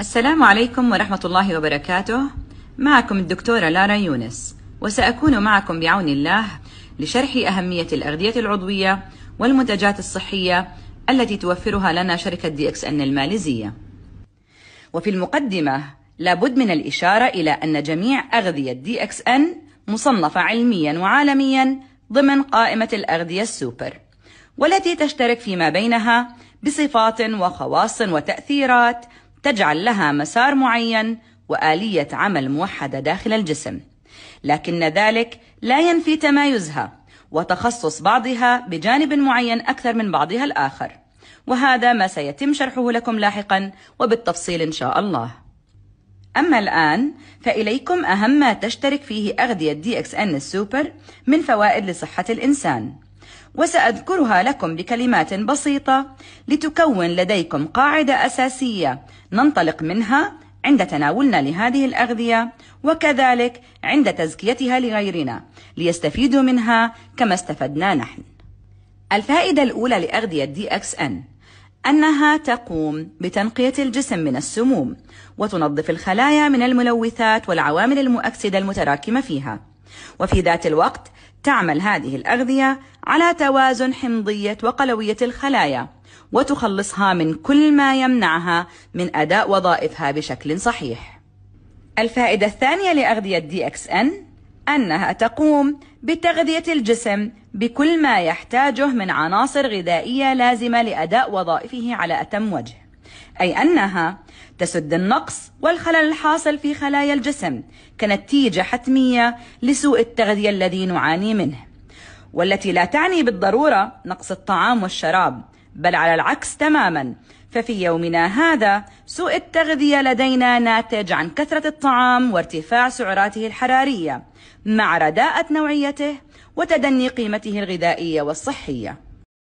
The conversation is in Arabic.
السلام عليكم ورحمة الله وبركاته معكم الدكتورة لارا يونس وسأكون معكم بعون الله لشرح أهمية الأغذية العضوية والمنتجات الصحية التي توفرها لنا شركة دي اكس ان الماليزية وفي المقدمة لابد من الإشارة إلى أن جميع أغذية دي اكس ان مصنفة علميا وعالميا ضمن قائمة الأغذية السوبر والتي تشترك فيما بينها بصفات وخواص وتأثيرات تجعل لها مسار معين وآلية عمل موحدة داخل الجسم لكن ذلك لا ينفي تمايزها وتخصص بعضها بجانب معين أكثر من بعضها الآخر وهذا ما سيتم شرحه لكم لاحقا وبالتفصيل إن شاء الله أما الآن فإليكم أهم ما تشترك فيه أغذية DXN السوبر من فوائد لصحة الإنسان وسأذكرها لكم بكلمات بسيطة لتكون لديكم قاعدة أساسية ننطلق منها عند تناولنا لهذه الأغذية وكذلك عند تزكيتها لغيرنا ليستفيدوا منها كما استفدنا نحن. الفائدة الأولى لأغذية دي اكس ان أنها تقوم بتنقية الجسم من السموم وتنظف الخلايا من الملوثات والعوامل المؤكسدة المتراكمة فيها وفي ذات الوقت تعمل هذه الأغذية على توازن حمضية وقلوية الخلايا وتخلصها من كل ما يمنعها من أداء وظائفها بشكل صحيح الفائدة الثانية لأغذية دي اكس ان أنها تقوم بتغذية الجسم بكل ما يحتاجه من عناصر غذائية لازمة لأداء وظائفه على أتم وجه أي أنها تسد النقص والخلل الحاصل في خلايا الجسم كنتيجة حتمية لسوء التغذية الذي نعاني منه والتي لا تعني بالضرورة نقص الطعام والشراب بل على العكس تماما ففي يومنا هذا سوء التغذية لدينا ناتج عن كثرة الطعام وارتفاع سعراته الحرارية مع رداءة نوعيته وتدني قيمته الغذائية والصحية